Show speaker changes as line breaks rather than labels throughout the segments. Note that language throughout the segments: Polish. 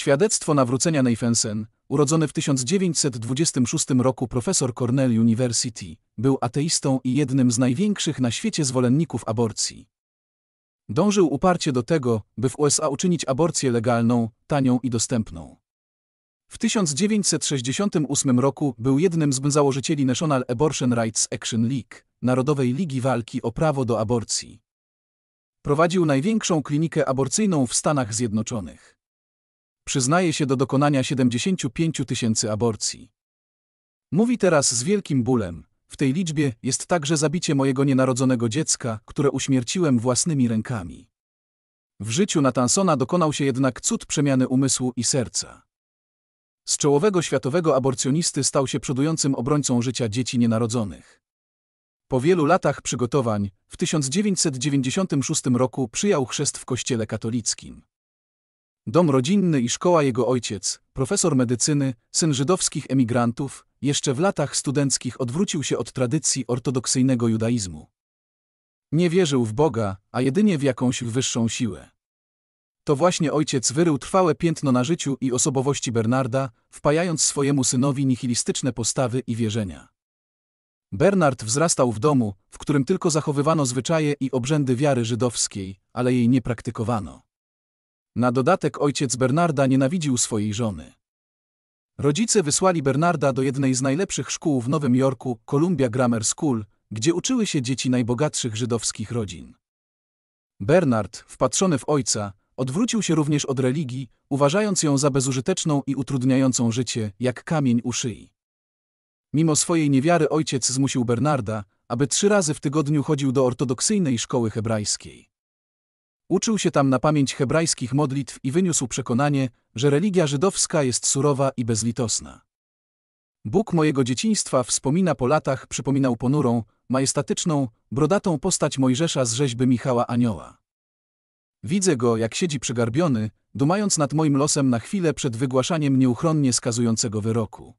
Świadectwo nawrócenia Neifensen, urodzony w 1926 roku profesor Cornell University, był ateistą i jednym z największych na świecie zwolenników aborcji. Dążył uparcie do tego, by w USA uczynić aborcję legalną, tanią i dostępną. W 1968 roku był jednym z założycieli National Abortion Rights Action League, Narodowej Ligi Walki o Prawo do Aborcji. Prowadził największą klinikę aborcyjną w Stanach Zjednoczonych przyznaje się do dokonania 75 tysięcy aborcji. Mówi teraz z wielkim bólem, w tej liczbie jest także zabicie mojego nienarodzonego dziecka, które uśmierciłem własnymi rękami. W życiu Natansona dokonał się jednak cud przemiany umysłu i serca. Z czołowego światowego aborcjonisty stał się przodującym obrońcą życia dzieci nienarodzonych. Po wielu latach przygotowań, w 1996 roku przyjął chrzest w kościele katolickim. Dom rodzinny i szkoła jego ojciec, profesor medycyny, syn żydowskich emigrantów, jeszcze w latach studenckich odwrócił się od tradycji ortodoksyjnego judaizmu. Nie wierzył w Boga, a jedynie w jakąś wyższą siłę. To właśnie ojciec wyrył trwałe piętno na życiu i osobowości Bernarda, wpajając swojemu synowi nihilistyczne postawy i wierzenia. Bernard wzrastał w domu, w którym tylko zachowywano zwyczaje i obrzędy wiary żydowskiej, ale jej nie praktykowano. Na dodatek ojciec Bernarda nienawidził swojej żony. Rodzice wysłali Bernarda do jednej z najlepszych szkół w Nowym Jorku, Columbia Grammar School, gdzie uczyły się dzieci najbogatszych żydowskich rodzin. Bernard, wpatrzony w ojca, odwrócił się również od religii, uważając ją za bezużyteczną i utrudniającą życie, jak kamień u szyi. Mimo swojej niewiary ojciec zmusił Bernarda, aby trzy razy w tygodniu chodził do ortodoksyjnej szkoły hebrajskiej. Uczył się tam na pamięć hebrajskich modlitw i wyniósł przekonanie, że religia żydowska jest surowa i bezlitosna. Bóg mojego dzieciństwa wspomina po latach, przypominał ponurą, majestatyczną, brodatą postać Mojżesza z rzeźby Michała Anioła. Widzę go, jak siedzi przygarbiony, dumając nad moim losem na chwilę przed wygłaszaniem nieuchronnie skazującego wyroku.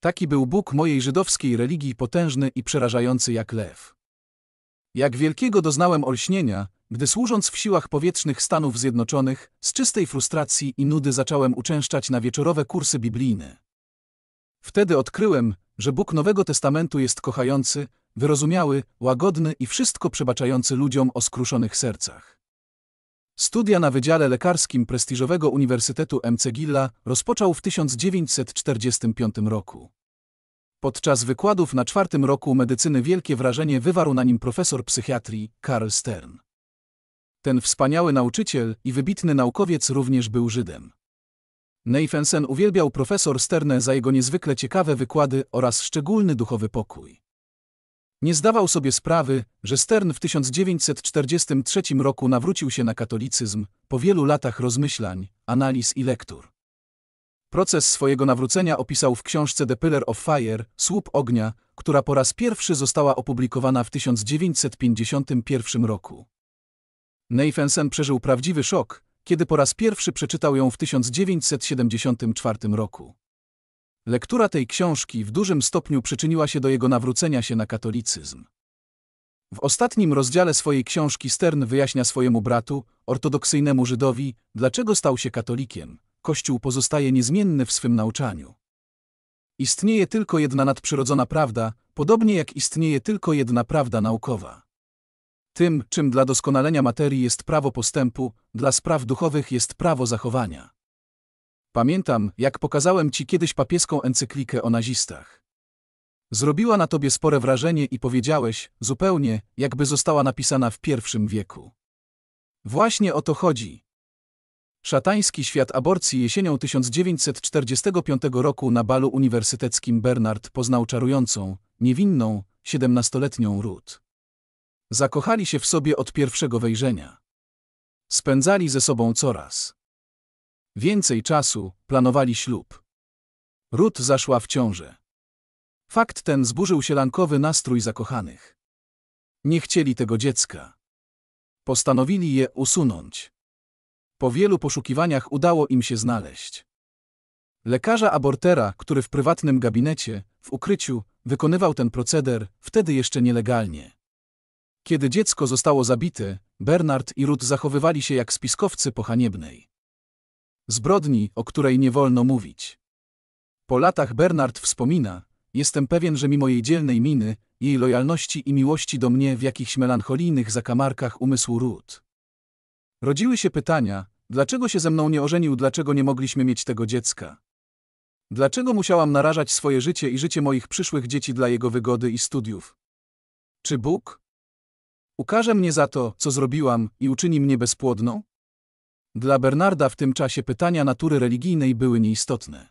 Taki był Bóg mojej żydowskiej religii potężny i przerażający jak lew. Jak wielkiego doznałem olśnienia, gdy służąc w siłach powietrznych Stanów Zjednoczonych, z czystej frustracji i nudy zacząłem uczęszczać na wieczorowe kursy biblijne. Wtedy odkryłem, że Bóg Nowego Testamentu jest kochający, wyrozumiały, łagodny i wszystko przebaczający ludziom o skruszonych sercach. Studia na Wydziale Lekarskim prestiżowego Uniwersytetu MCGILLa Gilla rozpoczął w 1945 roku. Podczas wykładów na czwartym roku medycyny wielkie wrażenie wywarł na nim profesor psychiatrii Karl Stern. Ten wspaniały nauczyciel i wybitny naukowiec również był Żydem. Neifensen uwielbiał profesor Sternę za jego niezwykle ciekawe wykłady oraz szczególny duchowy pokój. Nie zdawał sobie sprawy, że Stern w 1943 roku nawrócił się na katolicyzm po wielu latach rozmyślań, analiz i lektur. Proces swojego nawrócenia opisał w książce The Pillar of Fire, Słup Ognia, która po raz pierwszy została opublikowana w 1951 roku. Neifensen przeżył prawdziwy szok, kiedy po raz pierwszy przeczytał ją w 1974 roku. Lektura tej książki w dużym stopniu przyczyniła się do jego nawrócenia się na katolicyzm. W ostatnim rozdziale swojej książki Stern wyjaśnia swojemu bratu, ortodoksyjnemu Żydowi, dlaczego stał się katolikiem. Kościół pozostaje niezmienny w swym nauczaniu. Istnieje tylko jedna nadprzyrodzona prawda, podobnie jak istnieje tylko jedna prawda naukowa. Tym, czym dla doskonalenia materii jest prawo postępu, dla spraw duchowych jest prawo zachowania. Pamiętam, jak pokazałem ci kiedyś papieską encyklikę o nazistach. Zrobiła na tobie spore wrażenie i powiedziałeś, zupełnie, jakby została napisana w pierwszym wieku. Właśnie o to chodzi. Szatański świat aborcji jesienią 1945 roku na balu uniwersyteckim Bernard poznał czarującą, niewinną, siedemnastoletnią Ruth. Zakochali się w sobie od pierwszego wejrzenia. Spędzali ze sobą coraz więcej czasu, planowali ślub. Ród zaszła w ciążę. Fakt ten zburzył sielankowy nastrój zakochanych. Nie chcieli tego dziecka. Postanowili je usunąć. Po wielu poszukiwaniach udało im się znaleźć. Lekarza abortera, który w prywatnym gabinecie, w ukryciu, wykonywał ten proceder, wtedy jeszcze nielegalnie. Kiedy dziecko zostało zabite, Bernard i Ruth zachowywali się jak spiskowcy po haniebnej zbrodni, o której nie wolno mówić. Po latach Bernard wspomina, jestem pewien, że mimo jej dzielnej miny, jej lojalności i miłości do mnie w jakichś melancholijnych zakamarkach umysłu Ruth. Rodziły się pytania, dlaczego się ze mną nie ożenił, dlaczego nie mogliśmy mieć tego dziecka. Dlaczego musiałam narażać swoje życie i życie moich przyszłych dzieci dla jego wygody i studiów? Czy Bóg, Ukaże mnie za to, co zrobiłam i uczyni mnie bezpłodną? Dla Bernarda w tym czasie pytania natury religijnej były nieistotne.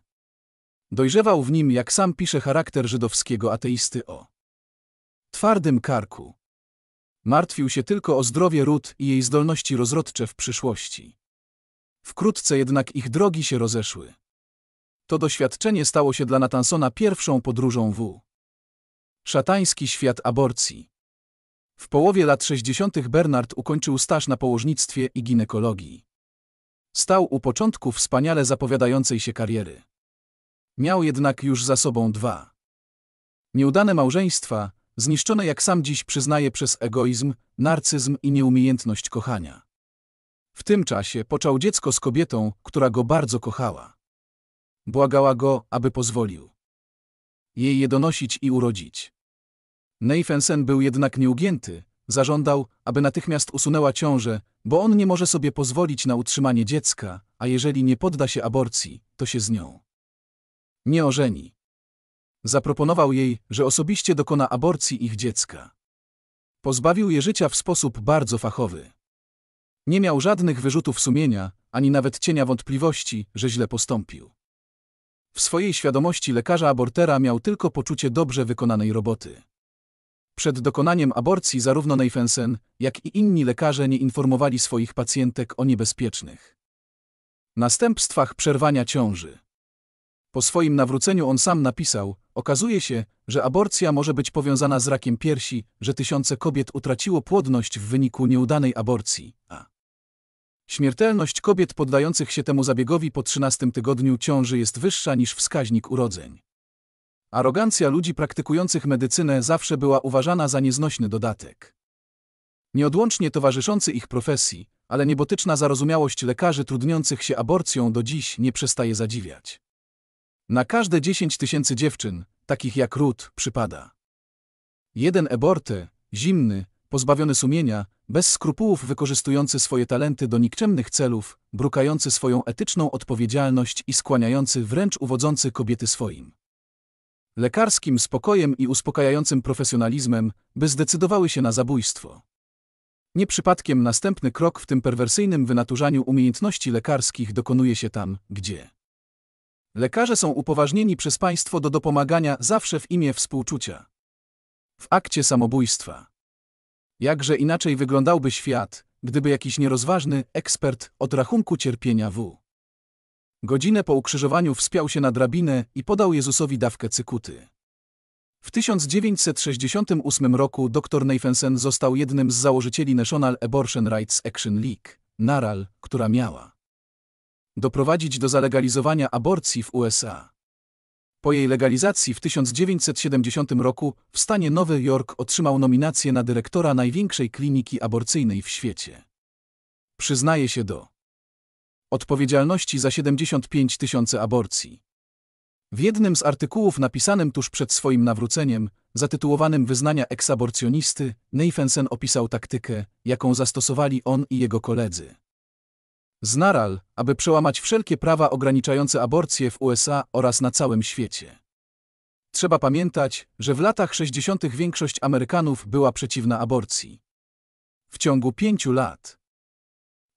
Dojrzewał w nim, jak sam pisze, charakter żydowskiego ateisty o twardym karku. Martwił się tylko o zdrowie Rut i jej zdolności rozrodcze w przyszłości. Wkrótce jednak ich drogi się rozeszły. To doświadczenie stało się dla Natansona pierwszą podróżą w szatański świat aborcji. W połowie lat 60. Bernard ukończył staż na położnictwie i ginekologii. Stał u początku wspaniale zapowiadającej się kariery. Miał jednak już za sobą dwa. Nieudane małżeństwa, zniszczone jak sam dziś przyznaje przez egoizm, narcyzm i nieumiejętność kochania. W tym czasie począł dziecko z kobietą, która go bardzo kochała. Błagała go, aby pozwolił jej je donosić i urodzić. Neifensen był jednak nieugięty. Zażądał, aby natychmiast usunęła ciążę, bo on nie może sobie pozwolić na utrzymanie dziecka, a jeżeli nie podda się aborcji, to się z nią nie ożeni. Zaproponował jej, że osobiście dokona aborcji ich dziecka. Pozbawił je życia w sposób bardzo fachowy. Nie miał żadnych wyrzutów sumienia, ani nawet cienia wątpliwości, że źle postąpił. W swojej świadomości lekarza abortera miał tylko poczucie dobrze wykonanej roboty. Przed dokonaniem aborcji zarówno Neifensen, jak i inni lekarze nie informowali swoich pacjentek o niebezpiecznych następstwach przerwania ciąży. Po swoim nawróceniu on sam napisał, okazuje się, że aborcja może być powiązana z rakiem piersi, że tysiące kobiet utraciło płodność w wyniku nieudanej aborcji, a śmiertelność kobiet poddających się temu zabiegowi po 13 tygodniu ciąży jest wyższa niż wskaźnik urodzeń. Arogancja ludzi praktykujących medycynę zawsze była uważana za nieznośny dodatek. Nieodłącznie towarzyszący ich profesji, ale niebotyczna zarozumiałość lekarzy trudniących się aborcją do dziś nie przestaje zadziwiać. Na każde 10 tysięcy dziewczyn, takich jak Ruth, przypada. Jeden eborty, zimny, pozbawiony sumienia, bez skrupułów wykorzystujący swoje talenty do nikczemnych celów, brukający swoją etyczną odpowiedzialność i skłaniający wręcz uwodzący kobiety swoim lekarskim spokojem i uspokajającym profesjonalizmem, by zdecydowały się na zabójstwo. Nie przypadkiem następny krok w tym perwersyjnym wynaturzaniu umiejętności lekarskich dokonuje się tam, gdzie lekarze są upoważnieni przez państwo do dopomagania zawsze w imię współczucia. W akcie samobójstwa. Jakże inaczej wyglądałby świat, gdyby jakiś nierozważny ekspert od rachunku cierpienia W Godzinę po ukrzyżowaniu wspiął się na drabinę i podał Jezusowi dawkę cykuty. W 1968 roku dr Neifensen został jednym z założycieli National Abortion Rights Action League, NARAL, która miała doprowadzić do zalegalizowania aborcji w USA. Po jej legalizacji w 1970 roku w stanie Nowy Jork otrzymał nominację na dyrektora największej kliniki aborcyjnej w świecie. Przyznaje się do odpowiedzialności za 75 tysięcy aborcji. W jednym z artykułów napisanym tuż przed swoim nawróceniem, zatytułowanym Wyznania eksaborcjonisty, Neifensen opisał taktykę, jaką zastosowali on i jego koledzy. Znaral, aby przełamać wszelkie prawa ograniczające aborcję w USA oraz na całym świecie. Trzeba pamiętać, że w latach 60. większość Amerykanów była przeciwna aborcji. W ciągu pięciu lat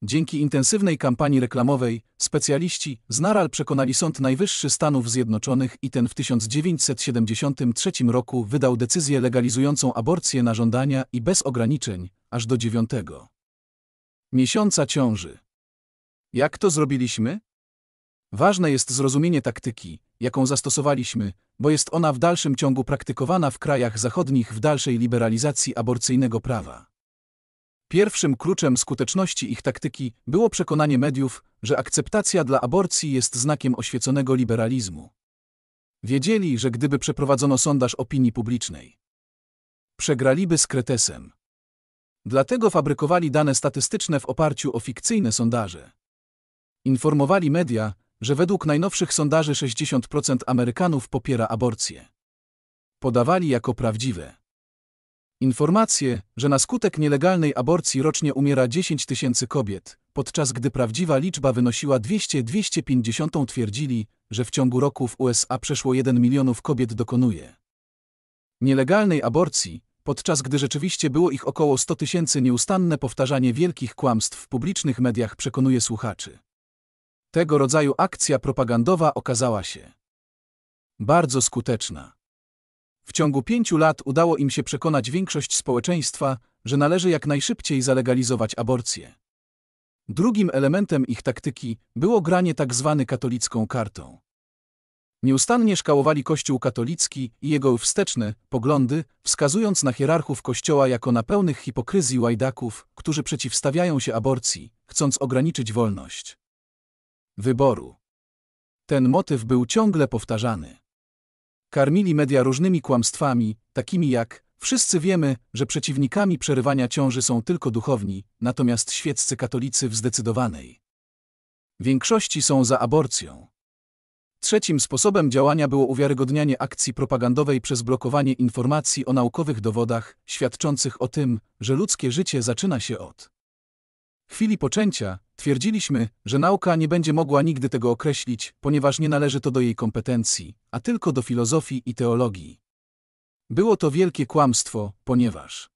Dzięki intensywnej kampanii reklamowej, specjaliści z Naral przekonali Sąd Najwyższy Stanów Zjednoczonych i ten w 1973 roku wydał decyzję legalizującą aborcję na żądania i bez ograniczeń, aż do dziewiątego miesiąca ciąży. Jak to zrobiliśmy? Ważne jest zrozumienie taktyki, jaką zastosowaliśmy, bo jest ona w dalszym ciągu praktykowana w krajach zachodnich w dalszej liberalizacji aborcyjnego prawa. Pierwszym kluczem skuteczności ich taktyki było przekonanie mediów, że akceptacja dla aborcji jest znakiem oświeconego liberalizmu. Wiedzieli, że gdyby przeprowadzono sondaż opinii publicznej, przegraliby z kretesem. Dlatego fabrykowali dane statystyczne w oparciu o fikcyjne sondaże. Informowali media, że według najnowszych sondaży 60% Amerykanów popiera aborcję. Podawali jako prawdziwe. Informacje, że na skutek nielegalnej aborcji rocznie umiera 10 tysięcy kobiet, podczas gdy prawdziwa liczba wynosiła 200-250 twierdzili, że w ciągu roku w USA przeszło 1 milionów kobiet dokonuje nielegalnej aborcji, podczas gdy rzeczywiście było ich około 100 tysięcy nieustanne powtarzanie wielkich kłamstw w publicznych mediach przekonuje słuchaczy. Tego rodzaju akcja propagandowa okazała się bardzo skuteczna. W ciągu pięciu lat udało im się przekonać większość społeczeństwa, że należy jak najszybciej zalegalizować aborcję. Drugim elementem ich taktyki było granie tak katolicką kartą. Nieustannie szkałowali Kościół katolicki i jego wsteczne poglądy, wskazując na hierarchów Kościoła jako na pełnych hipokryzji łajdaków, którzy przeciwstawiają się aborcji, chcąc ograniczyć wolność wyboru. Ten motyw był ciągle powtarzany. Karmili media różnymi kłamstwami, takimi jak Wszyscy wiemy, że przeciwnikami przerywania ciąży są tylko duchowni, natomiast świeccy katolicy w zdecydowanej większości są za aborcją. Trzecim sposobem działania było uwiarygodnianie akcji propagandowej przez blokowanie informacji o naukowych dowodach świadczących o tym, że ludzkie życie zaczyna się od w chwili poczęcia twierdziliśmy, że nauka nie będzie mogła nigdy tego określić, ponieważ nie należy to do jej kompetencji, a tylko do filozofii i teologii. Było to wielkie kłamstwo, ponieważ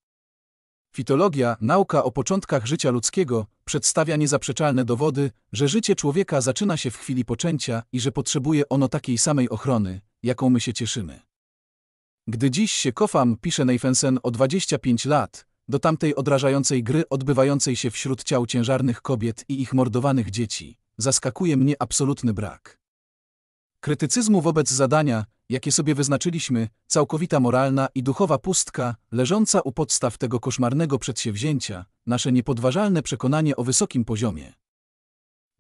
Fitologia, nauka o początkach życia ludzkiego, przedstawia niezaprzeczalne dowody, że życie człowieka zaczyna się w chwili poczęcia i że potrzebuje ono takiej samej ochrony, jaką my się cieszymy. Gdy dziś się kofam, pisze Neifensen o 25 lat, do tamtej odrażającej gry odbywającej się wśród ciał ciężarnych kobiet i ich mordowanych dzieci, zaskakuje mnie absolutny brak. Krytycyzmu wobec zadania, jakie sobie wyznaczyliśmy, całkowita moralna i duchowa pustka, leżąca u podstaw tego koszmarnego przedsięwzięcia, nasze niepodważalne przekonanie o wysokim poziomie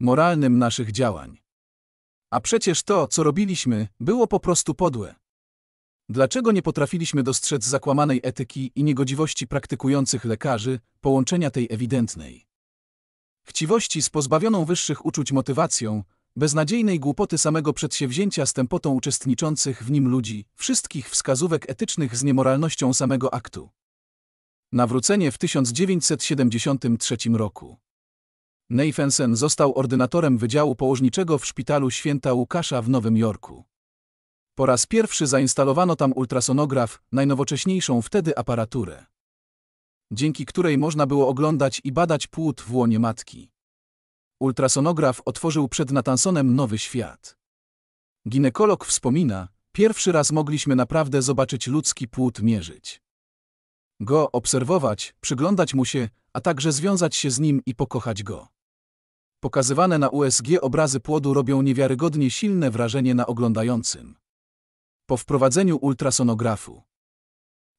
moralnym naszych działań. A przecież to, co robiliśmy, było po prostu podłe. Dlaczego nie potrafiliśmy dostrzec zakłamanej etyki i niegodziwości praktykujących lekarzy, połączenia tej ewidentnej? Chciwości z pozbawioną wyższych uczuć motywacją, beznadziejnej głupoty samego przedsięwzięcia z tempotą uczestniczących w nim ludzi, wszystkich wskazówek etycznych z niemoralnością samego aktu. Nawrócenie w 1973 roku. Neifensen został ordynatorem Wydziału Położniczego w Szpitalu Święta Łukasza w Nowym Jorku. Po raz pierwszy zainstalowano tam ultrasonograf, najnowocześniejszą wtedy aparaturę, dzięki której można było oglądać i badać płód w łonie matki. Ultrasonograf otworzył przed Natansonem nowy świat. Ginekolog wspomina, pierwszy raz mogliśmy naprawdę zobaczyć ludzki płód mierzyć. Go obserwować, przyglądać mu się, a także związać się z nim i pokochać go. Pokazywane na USG obrazy płodu robią niewiarygodnie silne wrażenie na oglądającym po wprowadzeniu ultrasonografu.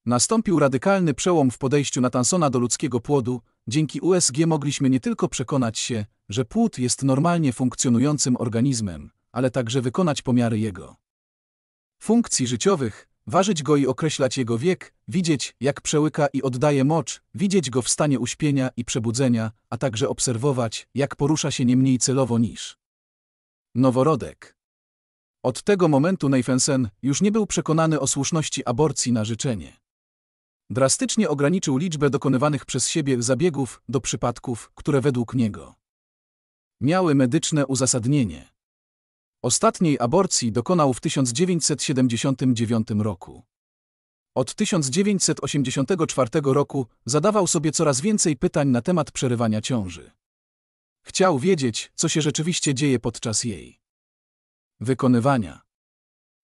Nastąpił radykalny przełom w podejściu Natansona do ludzkiego płodu, dzięki USG mogliśmy nie tylko przekonać się, że płód jest normalnie funkcjonującym organizmem, ale także wykonać pomiary jego funkcji życiowych, ważyć go i określać jego wiek, widzieć, jak przełyka i oddaje mocz, widzieć go w stanie uśpienia i przebudzenia, a także obserwować, jak porusza się nie mniej celowo niż noworodek. Od tego momentu Neifensen już nie był przekonany o słuszności aborcji na życzenie. Drastycznie ograniczył liczbę dokonywanych przez siebie zabiegów do przypadków, które według niego miały medyczne uzasadnienie. Ostatniej aborcji dokonał w 1979 roku. Od 1984 roku zadawał sobie coraz więcej pytań na temat przerywania ciąży. Chciał wiedzieć, co się rzeczywiście dzieje podczas jej wykonywania.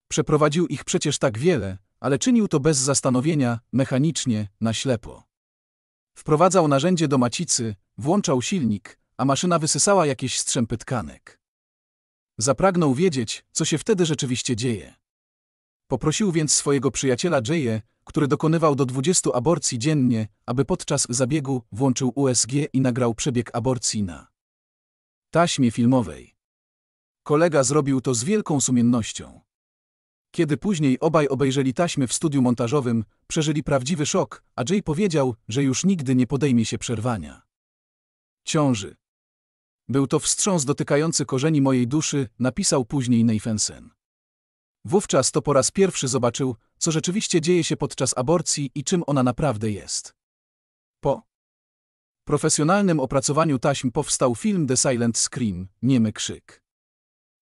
Przeprowadził ich przecież tak wiele, ale czynił to bez zastanowienia, mechanicznie, na ślepo. Wprowadzał narzędzie do macicy, włączał silnik, a maszyna wysysała jakieś strzępy tkanek. Zapragnął wiedzieć, co się wtedy rzeczywiście dzieje. Poprosił więc swojego przyjaciela Jaye, który dokonywał do 20 aborcji dziennie, aby podczas zabiegu włączył USG i nagrał przebieg aborcji na taśmie filmowej. Kolega zrobił to z wielką sumiennością. Kiedy później obaj obejrzeli taśmy w studiu montażowym, przeżyli prawdziwy szok, a Jay powiedział, że już nigdy nie podejmie się przerwania. Ciąży. Był to wstrząs dotykający korzeni mojej duszy, napisał później Nathansen. Wówczas to po raz pierwszy zobaczył, co rzeczywiście dzieje się podczas aborcji i czym ona naprawdę jest. Po profesjonalnym opracowaniu taśm powstał film The Silent Scream, Niemy Krzyk.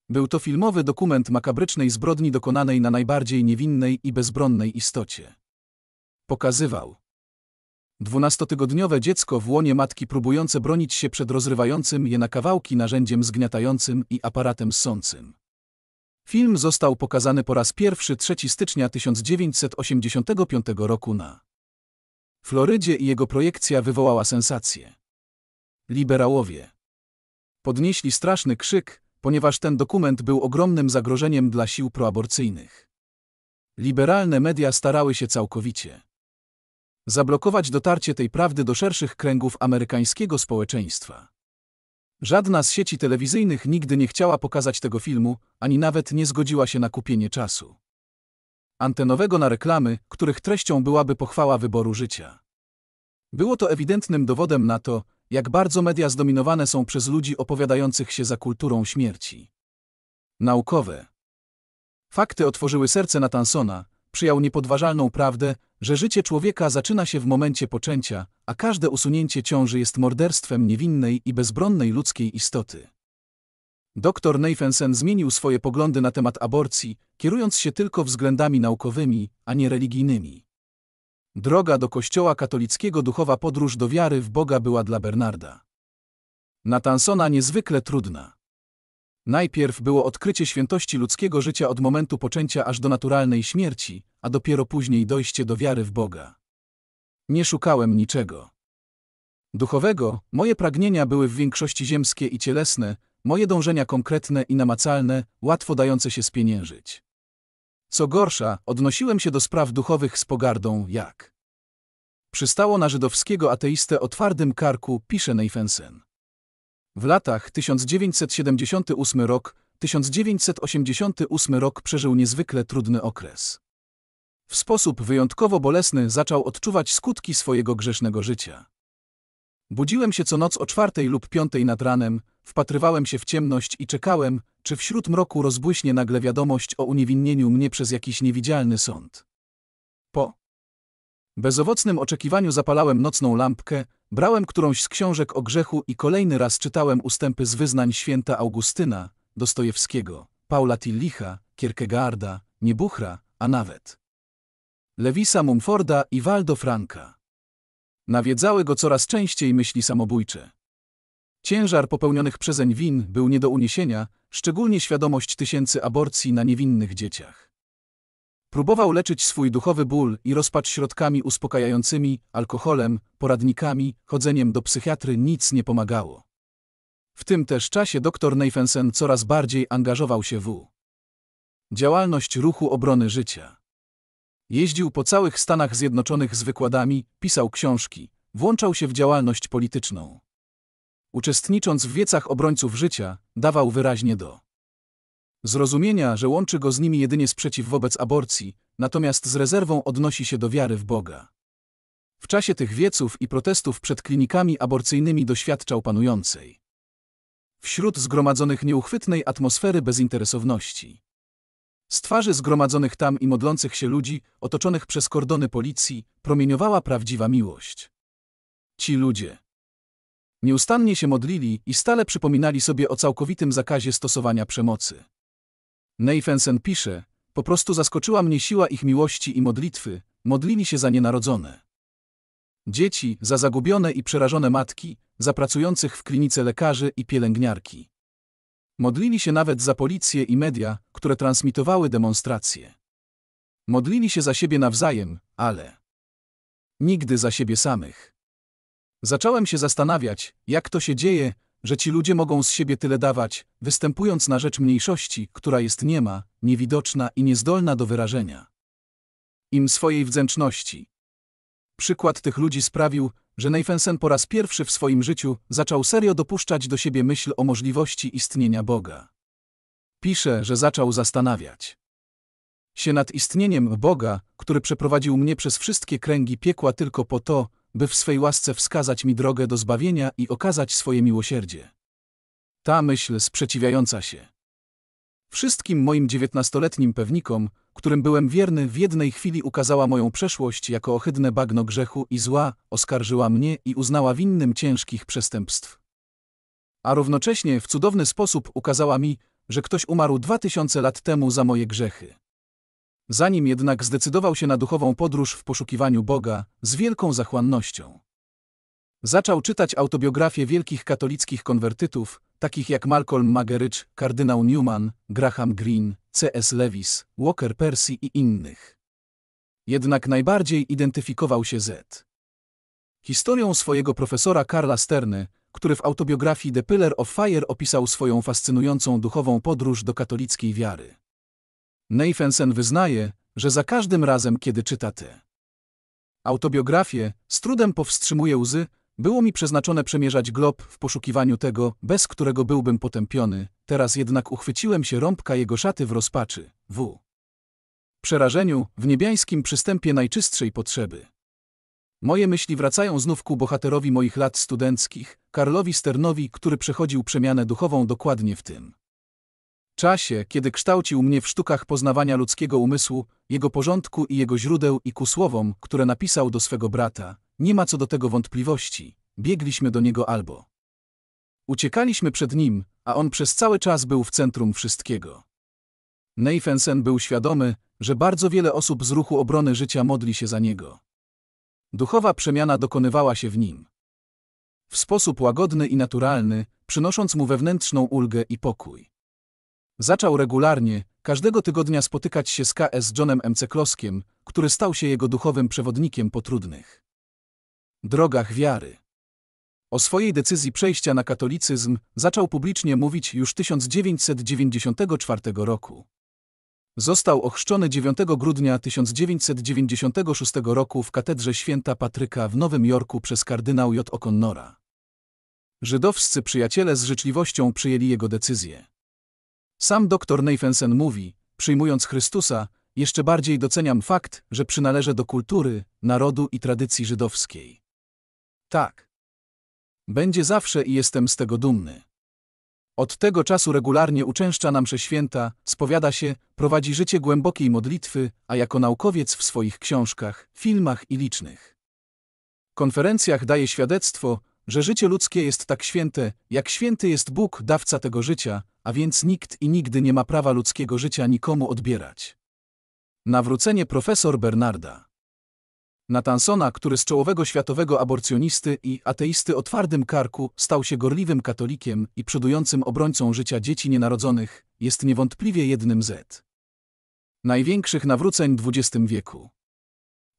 Był to filmowy dokument makabrycznej zbrodni dokonanej na najbardziej niewinnej i bezbronnej istocie. Pokazywał dwunastotygodniowe dziecko w łonie matki próbujące bronić się przed rozrywającym je na kawałki narzędziem zgniatającym i aparatem ssącym. Film został pokazany po raz pierwszy 3 stycznia 1985 roku na Florydzie i jego projekcja wywołała sensację. Liberałowie podnieśli straszny krzyk, ponieważ ten dokument był ogromnym zagrożeniem dla sił proaborcyjnych. Liberalne media starały się całkowicie zablokować dotarcie tej prawdy do szerszych kręgów amerykańskiego społeczeństwa. Żadna z sieci telewizyjnych nigdy nie chciała pokazać tego filmu, ani nawet nie zgodziła się na kupienie czasu antenowego na reklamy, których treścią byłaby pochwała wyboru życia. Było to ewidentnym dowodem na to, jak bardzo media zdominowane są przez ludzi opowiadających się za kulturą śmierci. Naukowe. Fakty otworzyły serce Natansona, przyjął niepodważalną prawdę, że życie człowieka zaczyna się w momencie poczęcia, a każde usunięcie ciąży jest morderstwem niewinnej i bezbronnej ludzkiej istoty. Dr Nathansen zmienił swoje poglądy na temat aborcji, kierując się tylko względami naukowymi, a nie religijnymi. Droga do kościoła katolickiego duchowa podróż do wiary w Boga była dla Bernarda. Natansona niezwykle trudna. Najpierw było odkrycie świętości ludzkiego życia od momentu poczęcia aż do naturalnej śmierci, a dopiero później dojście do wiary w Boga. Nie szukałem niczego duchowego, moje pragnienia były w większości ziemskie i cielesne, moje dążenia konkretne i namacalne, łatwo dające się spieniężyć. Co gorsza, odnosiłem się do spraw duchowych z pogardą, jak przystało na żydowskiego ateistę o twardym karku, pisze Neifensen. W latach 1978 rok 1988 rok przeżył niezwykle trudny okres. W sposób wyjątkowo bolesny zaczął odczuwać skutki swojego grzesznego życia. Budziłem się co noc o czwartej lub piątej nad ranem, wpatrywałem się w ciemność i czekałem, czy wśród mroku rozbłyśnie nagle wiadomość o uniewinnieniu mnie przez jakiś niewidzialny sąd. Po bezowocnym oczekiwaniu zapalałem nocną lampkę, brałem którąś z książek o grzechu i kolejny raz czytałem ustępy z wyznań święta Augustyna, Dostojewskiego, Paula Tillicha, Kierkegaarda, Niebuchra, a nawet Lewisa Mumforda i Waldo Franka. Nawiedzały go coraz częściej myśli samobójcze. Ciężar popełnionych przezeń win był nie do uniesienia, szczególnie świadomość tysięcy aborcji na niewinnych dzieciach. Próbował leczyć swój duchowy ból i rozpacz środkami uspokajającymi, alkoholem, poradnikami, chodzeniem do psychiatry nic nie pomagało. W tym też czasie dr Neifensen coraz bardziej angażował się w działalność ruchu obrony życia. Jeździł po całych Stanach Zjednoczonych z wykładami, pisał książki, włączał się w działalność polityczną. Uczestnicząc w wiecach obrońców życia, dawał wyraźnie do Zrozumienia, że łączy go z nimi jedynie sprzeciw wobec aborcji, natomiast z rezerwą odnosi się do wiary w Boga. W czasie tych wieców i protestów przed klinikami aborcyjnymi doświadczał panującej wśród zgromadzonych nieuchwytnej atmosfery bezinteresowności. Z twarzy zgromadzonych tam i modlących się ludzi, otoczonych przez kordony policji, promieniowała prawdziwa miłość. Ci ludzie nieustannie się modlili i stale przypominali sobie o całkowitym zakazie stosowania przemocy. Neifensen pisze, po prostu zaskoczyła mnie siła ich miłości i modlitwy, modlili się za nienarodzone. Dzieci, za zagubione i przerażone matki, za pracujących w klinice lekarzy i pielęgniarki. Modlili się nawet za policję i media, które transmitowały demonstracje. Modlili się za siebie nawzajem, ale nigdy za siebie samych. Zacząłem się zastanawiać, jak to się dzieje, że ci ludzie mogą z siebie tyle dawać, występując na rzecz mniejszości, która jest niema, niewidoczna i niezdolna do wyrażenia. Im swojej wdzięczności. Przykład tych ludzi sprawił, że Neifensen po raz pierwszy w swoim życiu zaczął serio dopuszczać do siebie myśl o możliwości istnienia Boga. Pisze, że zaczął zastanawiać się nad istnieniem Boga, który przeprowadził mnie przez wszystkie kręgi piekła tylko po to, by w swej łasce wskazać mi drogę do zbawienia i okazać swoje miłosierdzie. Ta myśl sprzeciwiająca się. Wszystkim moim dziewiętnastoletnim pewnikom, którym byłem wierny, w jednej chwili ukazała moją przeszłość jako ohydne bagno grzechu i zła, oskarżyła mnie i uznała winnym ciężkich przestępstw. A równocześnie w cudowny sposób ukazała mi, że ktoś umarł dwa tysiące lat temu za moje grzechy. Zanim jednak zdecydował się na duchową podróż w poszukiwaniu Boga, z wielką zachłannością. Zaczął czytać autobiografie wielkich katolickich konwertytów, takich jak Malcolm Magerich, kardynał Newman, Graham Greene, C.S. Lewis, Walker Percy i innych. Jednak najbardziej identyfikował się z historią swojego profesora Karla Sterny, który w autobiografii The Pillar of Fire opisał swoją fascynującą duchową podróż do katolickiej wiary. Nathansen wyznaje, że za każdym razem, kiedy czyta tę autobiografię, z trudem powstrzymuje łzy, było mi przeznaczone przemierzać glob w poszukiwaniu tego, bez którego byłbym potępiony, teraz jednak uchwyciłem się rąbka jego szaty w rozpaczy, w przerażeniu, w niebiańskim przystępie najczystszej potrzeby. Moje myśli wracają znów ku bohaterowi moich lat studenckich, Karlowi Sternowi, który przechodził przemianę duchową dokładnie w tym Czasie, kiedy kształcił mnie w sztukach poznawania ludzkiego umysłu, jego porządku i jego źródeł i ku słowom, które napisał do swego brata, nie ma co do tego wątpliwości, biegliśmy do niego albo. Uciekaliśmy przed nim, a on przez cały czas był w centrum wszystkiego. Neifensen był świadomy, że bardzo wiele osób z ruchu obrony życia modli się za niego. Duchowa przemiana dokonywała się w nim. W sposób łagodny i naturalny, przynosząc mu wewnętrzną ulgę i pokój. Zaczął regularnie, każdego tygodnia spotykać się z KS Johnem M. Ceklowskiem, który stał się jego duchowym przewodnikiem po trudnych drogach wiary. O swojej decyzji przejścia na katolicyzm zaczął publicznie mówić już 1994 roku. Został ochrzczony 9 grudnia 1996 roku w katedrze święta Patryka w Nowym Jorku przez kardynał J. O'Connora. Żydowscy przyjaciele z życzliwością przyjęli jego decyzję. Sam dr Nathansen mówi, przyjmując Chrystusa, jeszcze bardziej doceniam fakt, że przynależę do kultury, narodu i tradycji żydowskiej. Tak. Będzie zawsze i jestem z tego dumny. Od tego czasu regularnie uczęszcza nam msze święta, spowiada się, prowadzi życie głębokiej modlitwy, a jako naukowiec w swoich książkach, filmach i licznych konferencjach daje świadectwo, że życie ludzkie jest tak święte, jak święty jest Bóg, dawca tego życia, a więc nikt i nigdy nie ma prawa ludzkiego życia nikomu odbierać. Nawrócenie profesor Bernarda Natansona, który z czołowego światowego aborcjonisty i ateisty o twardym karku stał się gorliwym katolikiem i przodującym obrońcą życia dzieci nienarodzonych, jest niewątpliwie jednym z największych nawróceń XX wieku.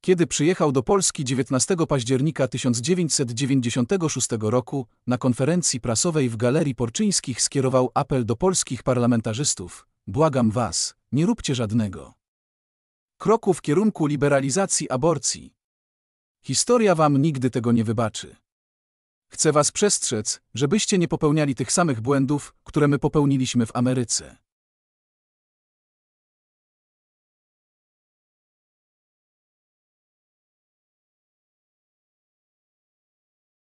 Kiedy przyjechał do Polski 19 października 1996 roku, na konferencji prasowej w Galerii Porczyńskich skierował apel do polskich parlamentarzystów. Błagam was, nie róbcie żadnego kroku w kierunku liberalizacji aborcji. Historia wam nigdy tego nie wybaczy. Chcę was przestrzec, żebyście nie popełniali tych samych błędów, które my popełniliśmy w Ameryce.